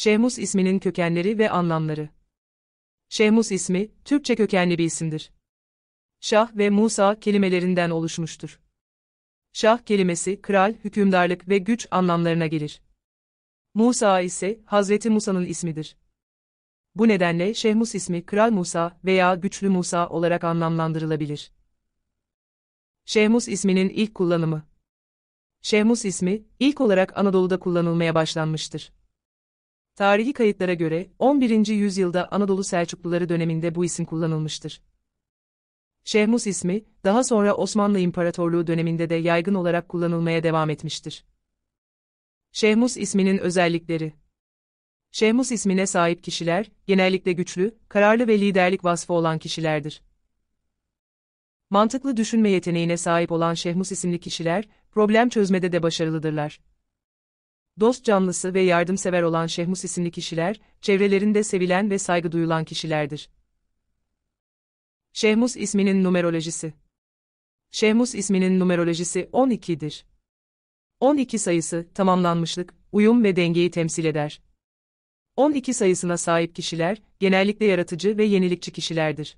Şehmus isminin kökenleri ve anlamları. Şehmus ismi, Türkçe kökenli bir isimdir. Şah ve Musa kelimelerinden oluşmuştur. Şah kelimesi, kral, hükümdarlık ve güç anlamlarına gelir. Musa ise, Hazreti Musa'nın ismidir. Bu nedenle Şehmus ismi Kral Musa veya Güçlü Musa olarak anlamlandırılabilir. Şehmus isminin ilk kullanımı Şehmus ismi, ilk olarak Anadolu'da kullanılmaya başlanmıştır. Tarihi kayıtlara göre 11. yüzyılda Anadolu Selçukluları döneminde bu isim kullanılmıştır. Şehmus ismi, daha sonra Osmanlı İmparatorluğu döneminde de yaygın olarak kullanılmaya devam etmiştir. Şehmus isminin özellikleri Şehmus ismine sahip kişiler, genellikle güçlü, kararlı ve liderlik vasfı olan kişilerdir. Mantıklı düşünme yeteneğine sahip olan Şehmus isimli kişiler, problem çözmede de başarılıdırlar dost canlısı ve yardımsever olan Şehmus isimli kişiler, çevrelerinde sevilen ve saygı duyulan kişilerdir. Şehmus isminin numerolojisi Şehmus isminin numerolojisi 12'dir. 12 sayısı, tamamlanmışlık, uyum ve dengeyi temsil eder. 12 sayısına sahip kişiler, genellikle yaratıcı ve yenilikçi kişilerdir.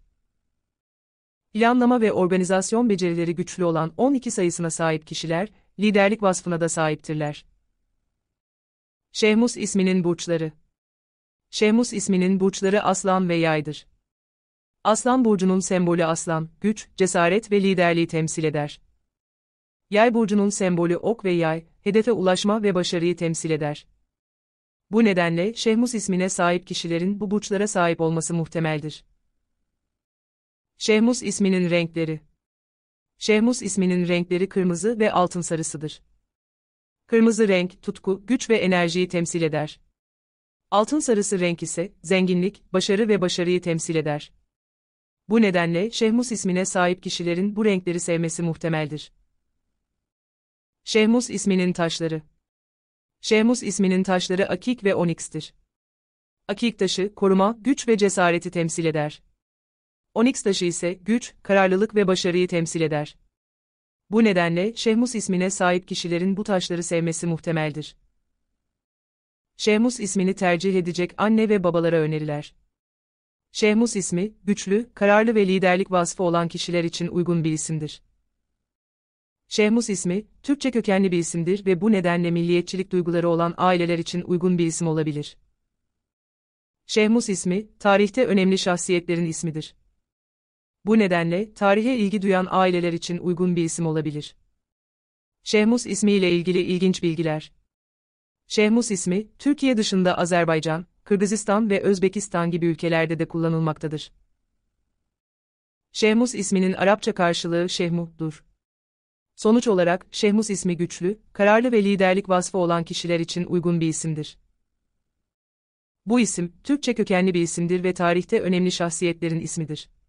Planlama ve organizasyon becerileri güçlü olan 12 sayısına sahip kişiler, liderlik vasfına da sahiptirler. Şehmus isminin burçları. Şehmus isminin burçları aslan ve yaydır. Aslan burcunun sembolü aslan, güç, cesaret ve liderliği temsil eder. Yay burcunun sembolü ok ve yay, hedefe ulaşma ve başarıyı temsil eder. Bu nedenle Şehmus ismine sahip kişilerin bu burçlara sahip olması muhtemeldir. Şehmus isminin renkleri Şehmus isminin renkleri kırmızı ve altın sarısıdır. Kırmızı renk, tutku, güç ve enerjiyi temsil eder. Altın sarısı renk ise, zenginlik, başarı ve başarıyı temsil eder. Bu nedenle Şehmus ismine sahip kişilerin bu renkleri sevmesi muhtemeldir. Şehmus isminin taşları Şehmus isminin taşları akik ve onikstir. Akik taşı, koruma, güç ve cesareti temsil eder. Onyx taşı ise güç, kararlılık ve başarıyı temsil eder. Bu nedenle Şehmus ismine sahip kişilerin bu taşları sevmesi muhtemeldir. Şehmus ismini tercih edecek anne ve babalara öneriler. Şehmus ismi, güçlü, kararlı ve liderlik vasfı olan kişiler için uygun bir isimdir. Şehmus ismi, Türkçe kökenli bir isimdir ve bu nedenle milliyetçilik duyguları olan aileler için uygun bir isim olabilir. Şehmus ismi, tarihte önemli şahsiyetlerin ismidir. Bu nedenle tarihe ilgi duyan aileler için uygun bir isim olabilir. Şehmus ismiyle ilgili ilginç bilgiler. Şehmus ismi, Türkiye dışında Azerbaycan, Kırgızistan ve Özbekistan gibi ülkelerde de kullanılmaktadır. Şehmus isminin Arapça karşılığı Şehmuh'dur. Sonuç olarak Şehmus ismi güçlü, kararlı ve liderlik vasfı olan kişiler için uygun bir isimdir. Bu isim, Türkçe kökenli bir isimdir ve tarihte önemli şahsiyetlerin ismidir.